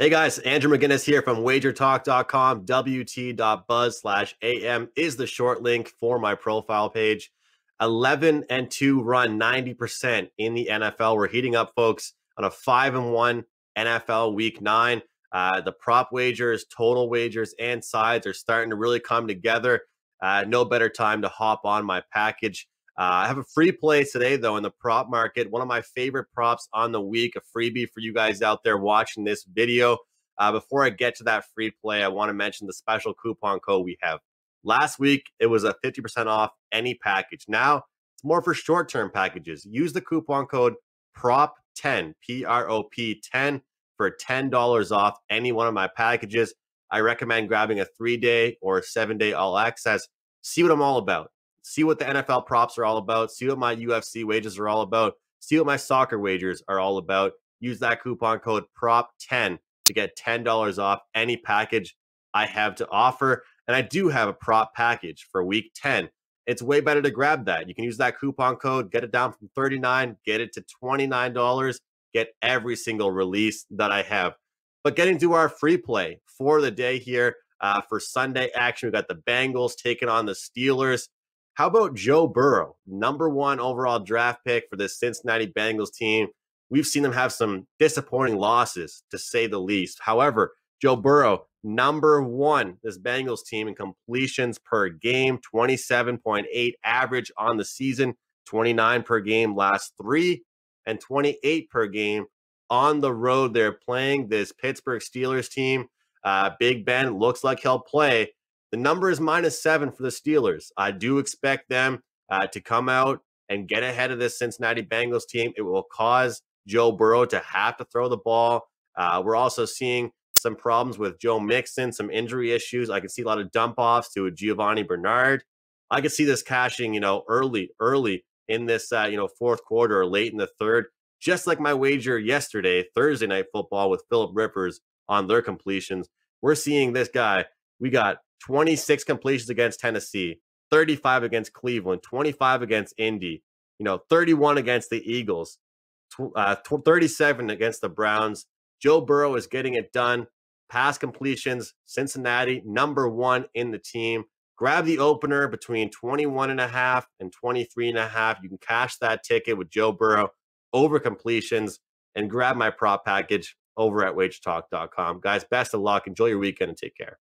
Hey guys, Andrew McGinnis here from wagertalk.com. WT.buzz slash AM is the short link for my profile page. 11 and 2 run 90% in the NFL. We're heating up, folks, on a 5 and 1 NFL week 9. Uh, the prop wagers, total wagers, and sides are starting to really come together. Uh, no better time to hop on my package. Uh, I have a free play today, though, in the prop market. One of my favorite props on the week, a freebie for you guys out there watching this video. Uh, before I get to that free play, I want to mention the special coupon code we have. Last week, it was a 50% off any package. Now, it's more for short term packages. Use the coupon code PROP10, P R O P 10 for $10 off any one of my packages. I recommend grabbing a three day or seven day all access. See what I'm all about see what the NFL props are all about, see what my UFC wages are all about, see what my soccer wagers are all about. Use that coupon code PROP10 to get $10 off any package I have to offer. And I do have a prop package for week 10. It's way better to grab that. You can use that coupon code, get it down from 39, get it to $29, get every single release that I have. But getting to our free play for the day here uh, for Sunday action, we got the Bengals taking on the Steelers. How about Joe Burrow, number one overall draft pick for the Cincinnati Bengals team? We've seen them have some disappointing losses, to say the least. However, Joe Burrow, number one, this Bengals team in completions per game, 27.8 average on the season, 29 per game last three, and 28 per game on the road. They're playing this Pittsburgh Steelers team. Uh, Big Ben looks like he'll play. The number is minus seven for the Steelers. I do expect them uh, to come out and get ahead of this Cincinnati Bengals team. It will cause Joe Burrow to have to throw the ball. Uh, we're also seeing some problems with Joe Mixon, some injury issues. I can see a lot of dump offs to Giovanni Bernard. I could see this cashing, you know, early, early in this, uh, you know, fourth quarter or late in the third, just like my wager yesterday, Thursday night football with Philip Rivers on their completions. We're seeing this guy. We got 26 completions against Tennessee, 35 against Cleveland, 25 against Indy, you know, 31 against the Eagles, uh, 37 against the Browns. Joe Burrow is getting it done. Pass completions, Cincinnati, number one in the team. Grab the opener between 21 and a half and 23 and a half. You can cash that ticket with Joe Burrow over completions and grab my prop package over at wagetalk.com. Guys, best of luck. Enjoy your weekend and take care.